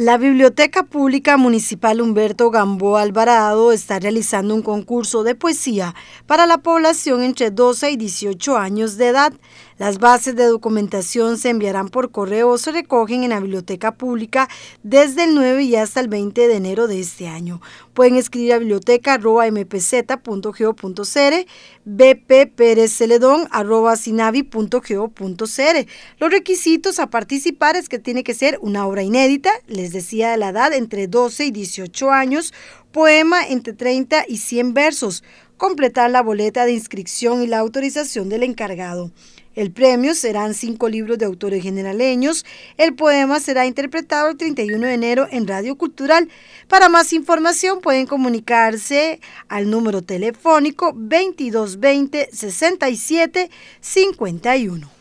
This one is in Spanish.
La Biblioteca Pública Municipal Humberto Gamboa Alvarado está realizando un concurso de poesía para la población entre 12 y 18 años de edad. Las bases de documentación se enviarán por correo o se recogen en la Biblioteca Pública desde el 9 y hasta el 20 de enero de este año. Pueden escribir a biblioteca.mpz.geo.cr, Los requisitos a participar es que tiene que ser una obra inédita, les decía la edad, entre 12 y 18 años, poema entre 30 y 100 versos, completar la boleta de inscripción y la autorización del encargado. El premio serán cinco libros de autores generaleños. El poema será interpretado el 31 de enero en Radio Cultural. Para más información pueden comunicarse al número telefónico 2220 6751